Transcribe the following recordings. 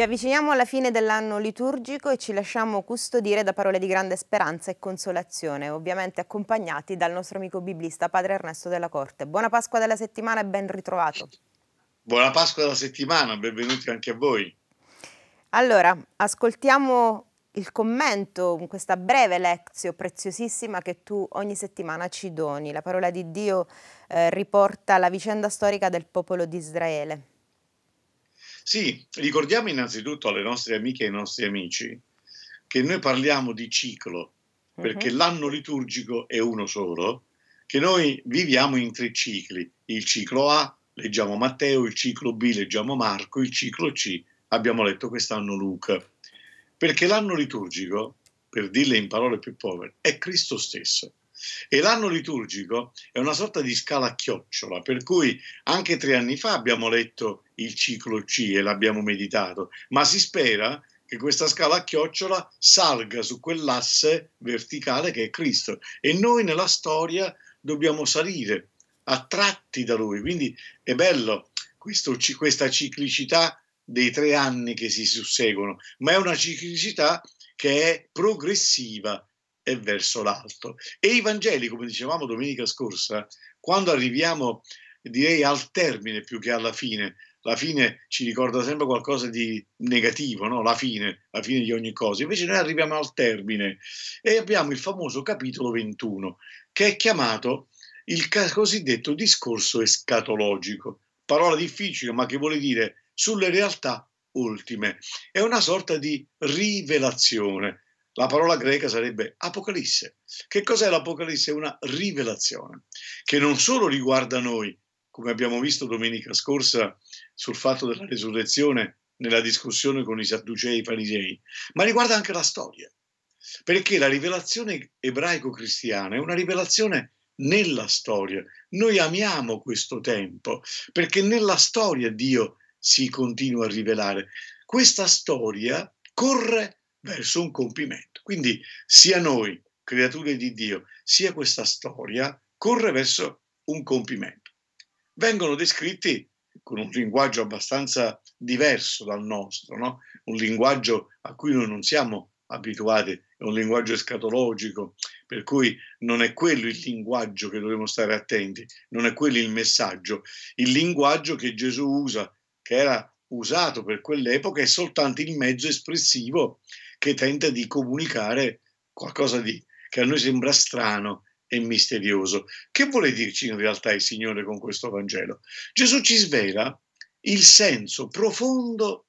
Ci avviciniamo alla fine dell'anno liturgico e ci lasciamo custodire da parole di grande speranza e consolazione, ovviamente accompagnati dal nostro amico biblista Padre Ernesto della Corte. Buona Pasqua della settimana e ben ritrovato. Buona Pasqua della settimana, benvenuti anche a voi. Allora, ascoltiamo il commento, in questa breve lezione preziosissima che tu ogni settimana ci doni. La parola di Dio eh, riporta la vicenda storica del popolo di Israele. Sì, ricordiamo innanzitutto alle nostre amiche e ai nostri amici che noi parliamo di ciclo, perché uh-huh. l'anno liturgico è uno solo, che noi viviamo in tre cicli, il ciclo A, leggiamo Matteo, il ciclo B, leggiamo Marco, il ciclo C, abbiamo letto quest'anno Luca, perché l'anno liturgico, per dirle in parole più povere, è Cristo stesso. E l'anno liturgico è una sorta di scala a chiocciola, per cui anche tre anni fa abbiamo letto il ciclo C e l'abbiamo meditato, ma si spera che questa scala a chiocciola salga su quell'asse verticale che è Cristo e noi nella storia dobbiamo salire attratti da lui, quindi è bello questo, questa ciclicità dei tre anni che si susseguono, ma è una ciclicità che è progressiva e verso l'alto. E i Vangeli, come dicevamo domenica scorsa, quando arriviamo direi al termine più che alla fine la fine ci ricorda sempre qualcosa di negativo, no? la fine, la fine di ogni cosa. Invece noi arriviamo al termine e abbiamo il famoso capitolo 21, che è chiamato il cosiddetto discorso escatologico, parola difficile ma che vuole dire sulle realtà ultime. È una sorta di rivelazione. La parola greca sarebbe apocalisse. Che cos'è l'apocalisse? È Una rivelazione che non solo riguarda noi, come abbiamo visto domenica scorsa sul fatto della resurrezione nella discussione con i sadducei e i farisei, ma riguarda anche la storia, perché la rivelazione ebraico-cristiana è una rivelazione nella storia. Noi amiamo questo tempo, perché nella storia Dio si continua a rivelare. Questa storia corre verso un compimento. Quindi sia noi, creature di Dio, sia questa storia corre verso un compimento vengono descritti con un linguaggio abbastanza diverso dal nostro, no? un linguaggio a cui noi non siamo abituati, è un linguaggio escatologico, per cui non è quello il linguaggio che dobbiamo stare attenti, non è quello il messaggio, il linguaggio che Gesù usa, che era usato per quell'epoca, è soltanto il mezzo espressivo che tenta di comunicare qualcosa di, che a noi sembra strano, e misterioso. Che vuole dirci in realtà il Signore con questo Vangelo? Gesù ci svela il senso profondo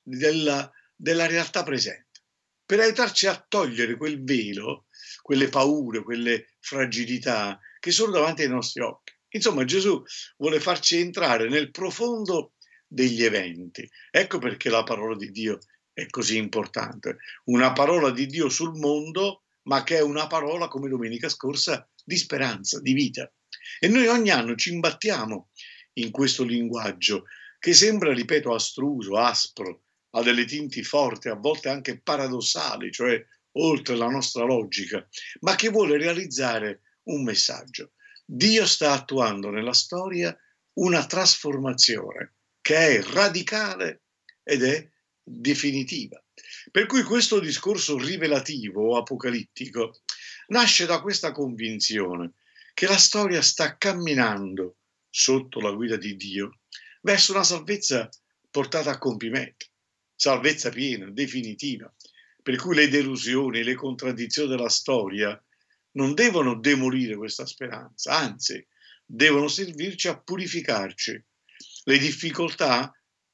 della, della realtà presente, per aiutarci a togliere quel velo, quelle paure, quelle fragilità che sono davanti ai nostri occhi. Insomma, Gesù vuole farci entrare nel profondo degli eventi. Ecco perché la parola di Dio è così importante. Una parola di Dio sul mondo ma che è una parola, come domenica scorsa, di speranza, di vita. E noi ogni anno ci imbattiamo in questo linguaggio che sembra, ripeto, astruso, aspro, ha delle tinti forti, a volte anche paradossali, cioè oltre la nostra logica, ma che vuole realizzare un messaggio. Dio sta attuando nella storia una trasformazione che è radicale ed è definitiva. Per cui questo discorso rivelativo, apocalittico, nasce da questa convinzione che la storia sta camminando sotto la guida di Dio verso una salvezza portata a compimento, salvezza piena, definitiva, per cui le delusioni, le contraddizioni della storia non devono demolire questa speranza, anzi devono servirci a purificarci. Le difficoltà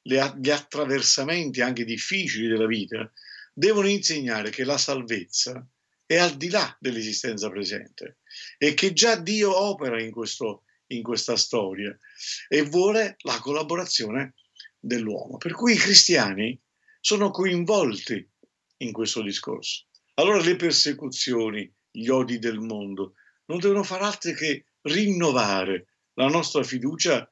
le, gli attraversamenti anche difficili della vita, devono insegnare che la salvezza è al di là dell'esistenza presente e che già Dio opera in, questo, in questa storia e vuole la collaborazione dell'uomo. Per cui i cristiani sono coinvolti in questo discorso. Allora le persecuzioni, gli odi del mondo non devono far altro che rinnovare la nostra fiducia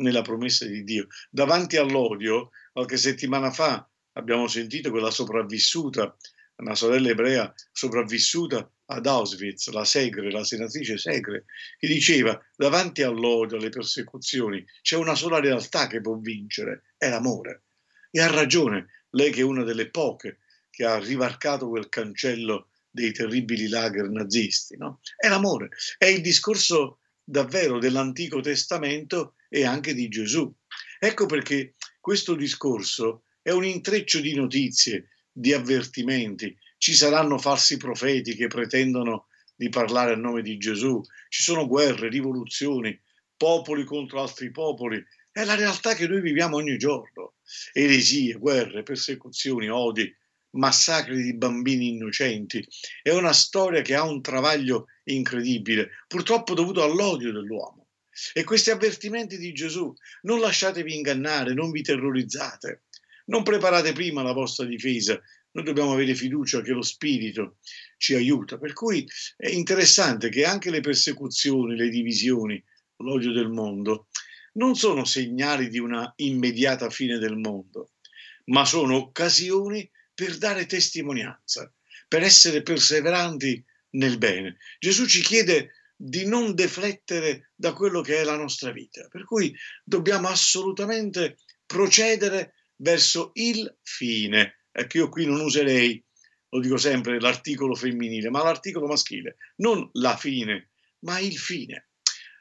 nella promessa di Dio. Davanti all'odio, qualche settimana fa abbiamo sentito quella sopravvissuta, una sorella ebrea sopravvissuta ad Auschwitz, la Segre, la senatrice Segre, che diceva davanti all'odio, alle persecuzioni, c'è una sola realtà che può vincere, è l'amore. E ha ragione lei che è una delle poche che ha rivarcato quel cancello dei terribili lager nazisti, no? È l'amore, è il discorso davvero dell'Antico Testamento e anche di Gesù. Ecco perché questo discorso è un intreccio di notizie, di avvertimenti. Ci saranno falsi profeti che pretendono di parlare a nome di Gesù, ci sono guerre, rivoluzioni, popoli contro altri popoli. È la realtà che noi viviamo ogni giorno. Eresie, guerre, persecuzioni, odi, massacri di bambini innocenti. È una storia che ha un travaglio incredibile, purtroppo dovuto all'odio dell'uomo. E questi avvertimenti di Gesù, non lasciatevi ingannare, non vi terrorizzate, non preparate prima la vostra difesa, noi dobbiamo avere fiducia che lo Spirito ci aiuta. Per cui è interessante che anche le persecuzioni, le divisioni, l'odio del mondo, non sono segnali di una immediata fine del mondo, ma sono occasioni per dare testimonianza, per essere perseveranti nel bene. Gesù ci chiede di non deflettere da quello che è la nostra vita. Per cui dobbiamo assolutamente procedere verso il fine. Ecco, io qui non userei, lo dico sempre, l'articolo femminile, ma l'articolo maschile, non la fine, ma il fine.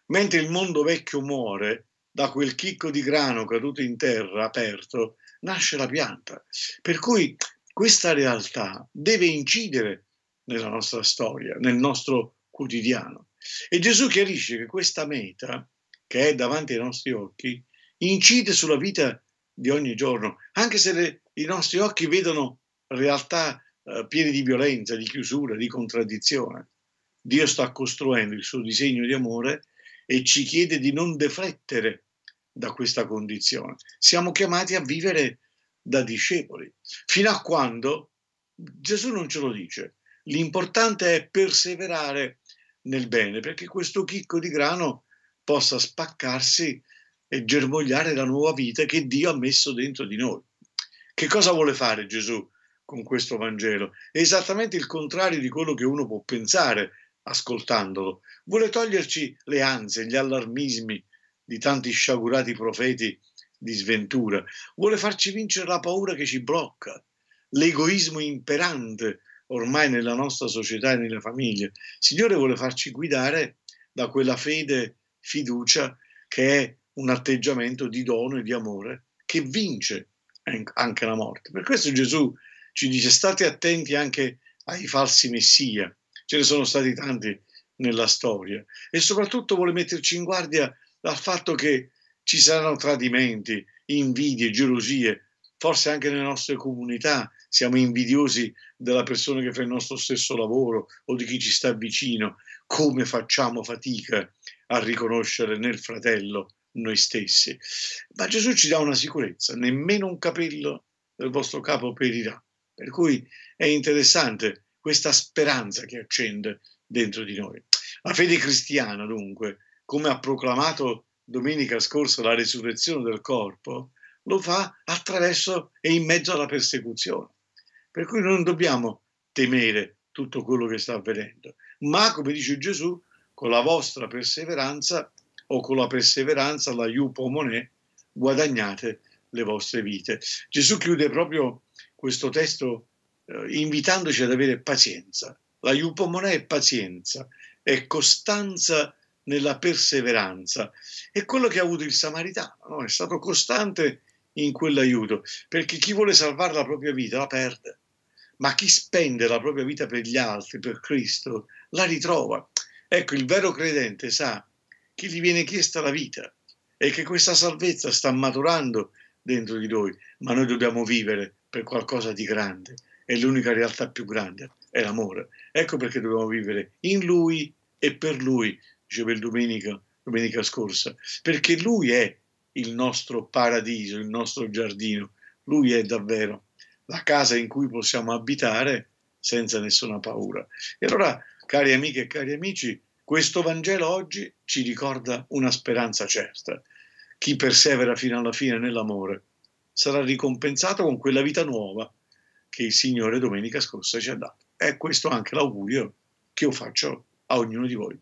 Mentre il mondo vecchio muore, da quel chicco di grano caduto in terra, aperto, nasce la pianta. Per cui questa realtà deve incidere nella nostra storia, nel nostro quotidiano. E Gesù chiarisce che questa meta, che è davanti ai nostri occhi, incide sulla vita di ogni giorno, anche se le, i nostri occhi vedono realtà eh, piene di violenza, di chiusura, di contraddizione. Dio sta costruendo il suo disegno di amore e ci chiede di non deflettere da questa condizione. Siamo chiamati a vivere da discepoli, fino a quando Gesù non ce lo dice. L'importante è perseverare nel bene, perché questo chicco di grano possa spaccarsi e germogliare la nuova vita che Dio ha messo dentro di noi. Che cosa vuole fare Gesù con questo Vangelo? È esattamente il contrario di quello che uno può pensare ascoltandolo. Vuole toglierci le ansie, gli allarmismi di tanti sciagurati profeti di sventura. Vuole farci vincere la paura che ci blocca, l'egoismo imperante ormai nella nostra società e nelle famiglie. Il Signore vuole farci guidare da quella fede, fiducia, che è un atteggiamento di dono e di amore che vince anche la morte. Per questo Gesù ci dice state attenti anche ai falsi messia, ce ne sono stati tanti nella storia e soprattutto vuole metterci in guardia dal fatto che ci saranno tradimenti, invidie, gelosie, forse anche nelle nostre comunità siamo invidiosi della persona che fa il nostro stesso lavoro o di chi ci sta vicino, come facciamo fatica a riconoscere nel fratello noi stessi. Ma Gesù ci dà una sicurezza, nemmeno un capello del vostro capo perirà. Per cui è interessante questa speranza che accende dentro di noi. La fede cristiana, dunque, come ha proclamato domenica scorsa la resurrezione del corpo, lo fa attraverso e in mezzo alla persecuzione. Per cui non dobbiamo temere tutto quello che sta avvenendo, ma come dice Gesù, con la vostra perseveranza o con la perseveranza, la iupomone, guadagnate le vostre vite. Gesù chiude proprio questo testo eh, invitandoci ad avere pazienza. La iupomone è pazienza, è costanza nella perseveranza. È quello che ha avuto il Samaritano, no? è stato costante in quell'aiuto, perché chi vuole salvare la propria vita la perde, ma chi spende la propria vita per gli altri, per Cristo, la ritrova. Ecco, il vero credente sa che gli viene chiesta la vita e che questa salvezza sta maturando dentro di noi, ma noi dobbiamo vivere per qualcosa di grande e l'unica realtà più grande è l'amore. Ecco perché dobbiamo vivere in Lui e per Lui, diceva il domenica, domenica scorsa, perché Lui è il nostro paradiso, il nostro giardino. Lui è davvero la casa in cui possiamo abitare senza nessuna paura. E allora, cari amiche e cari amici, questo Vangelo oggi ci ricorda una speranza certa. Chi persevera fino alla fine nell'amore sarà ricompensato con quella vita nuova che il Signore domenica scorsa ci ha dato. È questo anche l'augurio che io faccio a ognuno di voi.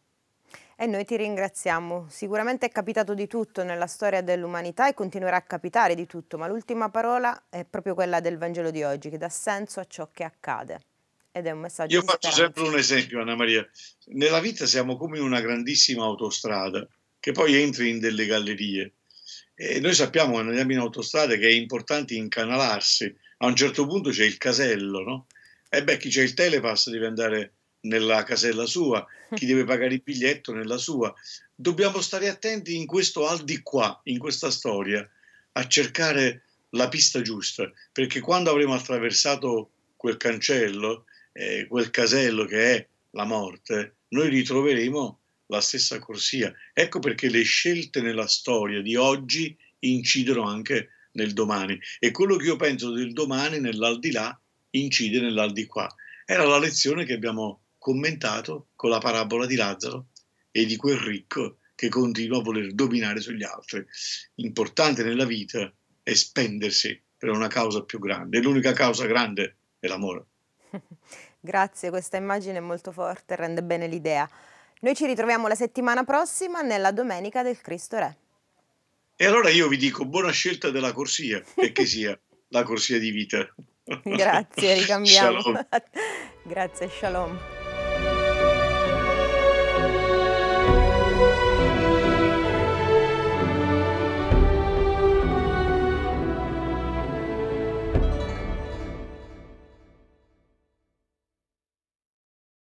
E noi ti ringraziamo. Sicuramente è capitato di tutto nella storia dell'umanità e continuerà a capitare di tutto, ma l'ultima parola è proprio quella del Vangelo di oggi, che dà senso a ciò che accade. Ed è un messaggio. Io faccio sempre un esempio, Anna Maria. Nella vita siamo come in una grandissima autostrada che poi entri in delle gallerie. E noi sappiamo quando andiamo in autostrada che è importante incanalarsi. A un certo punto c'è il casello, no? E beh, chi c'è il telepass deve andare nella casella sua, chi deve pagare il biglietto nella sua. Dobbiamo stare attenti in questo al di qua, in questa storia, a cercare la pista giusta, perché quando avremo attraversato quel cancello, eh, quel casello che è la morte, noi ritroveremo la stessa corsia. Ecco perché le scelte nella storia di oggi incidono anche nel domani e quello che io penso del domani nell'aldilà incide nell'aldiquà. Era la lezione che abbiamo commentato con la parabola di Lazzaro e di quel ricco che continua a voler dominare sugli altri. Importante nella vita è spendersi per una causa più grande. L'unica causa grande è l'amore. Grazie, questa immagine è molto forte, rende bene l'idea. Noi ci ritroviamo la settimana prossima nella Domenica del Cristo Re. E allora io vi dico buona scelta della corsia, e che sia la corsia di vita. Grazie, ricambiamo. Shalom. Grazie, shalom.